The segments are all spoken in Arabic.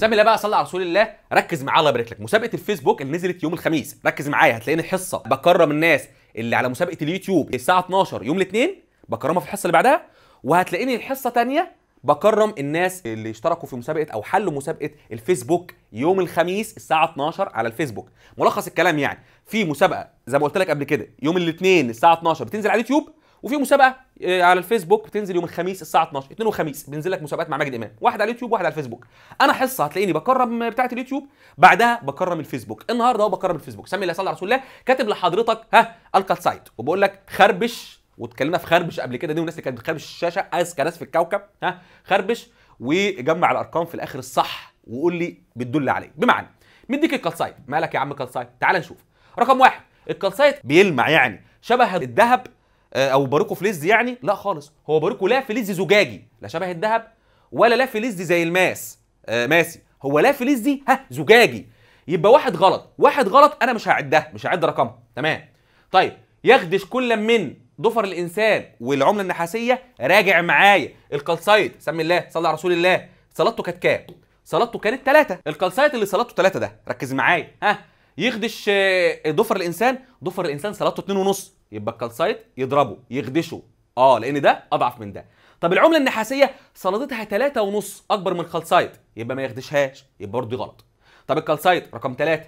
سامي الله بقى صلى على رسول الله ركز معاه الله يبارك لك مسابقه الفيسبوك اللي نزلت يوم الخميس ركز معايا هتلاقيني حصه بكرم الناس اللي على مسابقه اليوتيوب الساعه 12 يوم الاثنين بكرمها في الحصه اللي بعدها وهتلاقيني الحصه ثانيه بكرم الناس اللي اشتركوا في مسابقه او حلوا مسابقه الفيسبوك يوم الخميس الساعه 12 على الفيسبوك ملخص الكلام يعني في مسابقه زي ما قلت لك قبل كده يوم الاثنين الساعه 12 بتنزل على اليوتيوب وفي مسابقه آه، على الفيسبوك بتنزل يوم الخميس الساعه 12 اثنين وخميس بينزل لك مسابقات مع ماجد امام واحد على اليوتيوب وواحد على الفيسبوك انا حصه هتلاقيني بكرم بتاعه اليوتيوب بعدها بكرم الفيسبوك النهارده هو بكرم الفيسبوك سمي الله صلى على رسول الله كاتب لحضرتك ها القت سايت وبقول لك خربش واتكلمنا في خربش قبل كده دي والناس اللي كانت بتخربش الشاشه اذكى ناس في الكوكب ها خربش وجمع الارقام في الاخر الصح وقول لي بتدل عليه بمعنى مديك الكالسايت مالك يا عم كالسايت تعال نشوف رقم واحد الكالسايت بيلمع يعني شبه الذهب آه، او باروكو فلز يعني لا خالص هو باروكو لا فلز زجاجي لا شبه الذهب ولا لا فلز زي الماس آه ماسي هو لا دي ها زجاجي يبقى واحد غلط واحد غلط انا مش هعدها مش هعد رقمها تمام طيب ياخدش كل من ضفر الانسان والعمله النحاسيه راجع معايا الكالسايت سم الله صلى على رسول الله صلاته كانت كام صلاته كانت ثلاثة الكالسايت اللي صلاته ثلاثة ده ركز معايا ها يخدش آه، ضفر الانسان ضفر الانسان صلاته 2 ونص يبقى الكالسايت يضربه يخدشه اه لان ده اضعف من ده طب العمله النحاسيه صلادتها 3 ونص اكبر من الكالسايت يبقى ما يخدشهاش يبقى برضه غلط طب الكالسايت رقم 3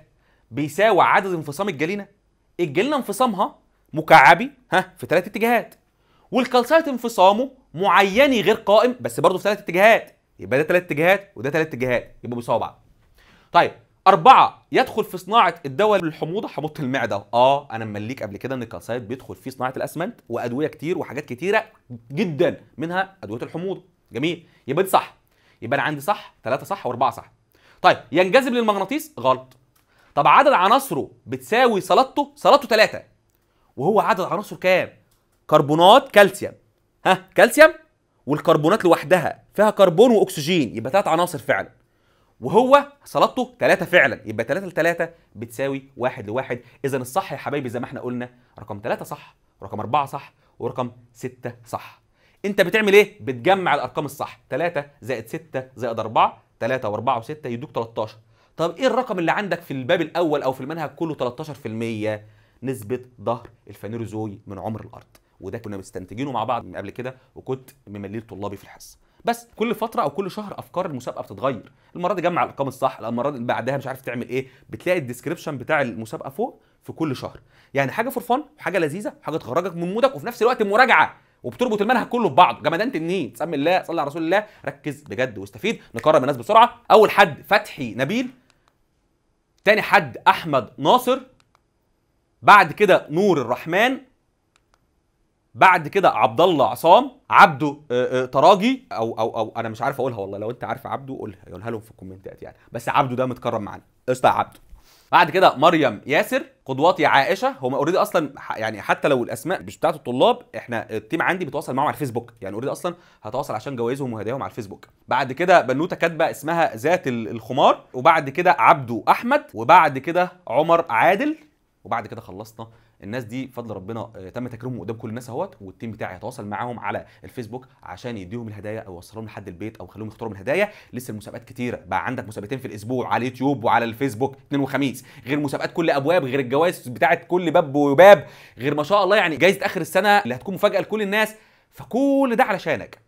بيساوي عدد انفصام الجلينه الجلينه انفصامها مكعبي ها في ثلاث اتجاهات والكالسايت انفصامه معيني غير قائم بس برضه في ثلاث اتجاهات يبقى ده ثلاث اتجاهات وده ثلاث اتجاهات يبقى بيساوي بعض طيب أربعة يدخل في صناعة الدواء للحموضة حموضة المعدة اه أنا مليك قبل كده إن الكالسايت بيدخل في صناعة الأسمنت وأدوية كتير وحاجات كتيرة جدا منها أدوية الحموضة جميل يبقى دي صح يبقى أنا عندي صح ثلاثة صح وأربعة صح طيب ينجذب للمغناطيس غلط طب عدد عناصره بتساوي صلاته صلاته ثلاثة وهو عدد عناصره كام؟ كربونات كالسيوم ها كالسيوم والكربونات لوحدها فيها كربون واكسجين يبقى ثلاث عناصر فعلا وهو صلاته ثلاثة فعلا يبقى ثلاثة لثلاثة بتساوي واحد لواحد إذا الصح يا حبايبي زي ما احنا قلنا رقم ثلاثة صح ورقم أربعة صح ورقم ستة صح أنت بتعمل إيه؟ بتجمع الأرقام الصح ثلاثة زائد ستة زائد أربعة ثلاثة وأربعة وستة يدوك 13 طب إيه الرقم اللي عندك في الباب الأول أو في المنهج كله 13% نسبة ظهر الفانيروزوي من عمر الأرض وده كنا مستنتجينه مع بعض من قبل كده وكنت مملي طلابي في الحصه بس كل فتره او كل شهر افكار المسابقه بتتغير المره دي جمع الارقام الصح المره دي بعدها مش عارف تعمل ايه بتلاقي الديسكريبشن بتاع المسابقه فوق في كل شهر يعني حاجه فور فن وحاجه لذيذه وحاجه تخرجك من مودك وفي نفس الوقت مراجعه وبتربط المنهج كله بعض جمدان تنين سم الله صلي على رسول الله ركز بجد واستفيد نكرم الناس بسرعه اول حد فتحي نبيل تاني حد احمد ناصر بعد كده نور الرحمن بعد كده عبد الله عصام عبده آه، آه، تراجي او او او انا مش عارف اقولها والله لو انت عارف عبده قولها قولها لهم في الكومنتات يعني بس عبده ده متكرم معانا قشطه يا عبده بعد كده مريم ياسر قدواتي عائشه هم اوريدي اصلا يعني حتى لو الاسماء مش بتاعت الطلاب احنا التيم عندي بيتواصل معاهم على الفيسبوك يعني اوريدي اصلا هتواصل عشان جوائزهم وهداياهم على الفيسبوك بعد كده بنوته كاتبه اسمها ذات الخمار وبعد كده عبده احمد وبعد كده عمر عادل وبعد كده خلصنا الناس دي بفضل ربنا آه، تم تكريمهم قدام كل الناس اهوت والتيم بتاعي هيتواصل معاهم على الفيسبوك عشان يديهم الهدايا او يوصلهم لحد البيت او يخليهم يختاروا من الهدايا لسه المسابقات كتيره بقى عندك مسابقتين في الاسبوع على اليوتيوب وعلى الفيسبوك اثنين وخميس غير مسابقات كل ابواب غير الجوائز بتاعه كل باب وباب غير ما شاء الله يعني جائزه اخر السنه اللي هتكون مفاجاه لكل الناس فكل ده علشانك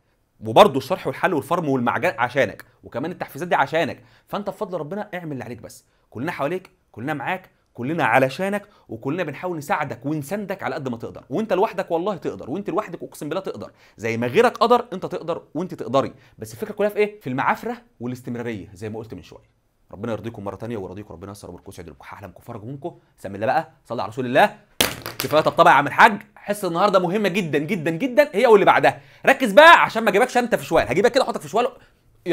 وبرضه الشرح والحل والفرم والمعجن عشانك وكمان التحفيزات دي عشانك فانت بفضل ربنا اعمل اللي عليك بس كلنا حواليك كلنا معاك كلنا علشانك وكلنا بنحاول نساعدك ونساندك على قد ما تقدر وانت لوحدك والله تقدر وانت لوحدك اقسم بالله تقدر زي ما غيرك قدر انت تقدر وانت تقدري بس الفكره كلها في ايه في المعافره والاستمراريه زي ما قلت من شويه ربنا يرضيكم مره ثانيه ويرضيكم ربنا يسر اموركم ويسعد لكم احلامكم فرج منكم سمي الله بقى صلي على رسول الله كفايه طب طبعا يا عم الحاج حصه النهارده مهمه جدا جدا جدا هي واللي بعدها ركز بقى عشان ما اجيبكش انت في شوال هجيبك كده احطك في شوال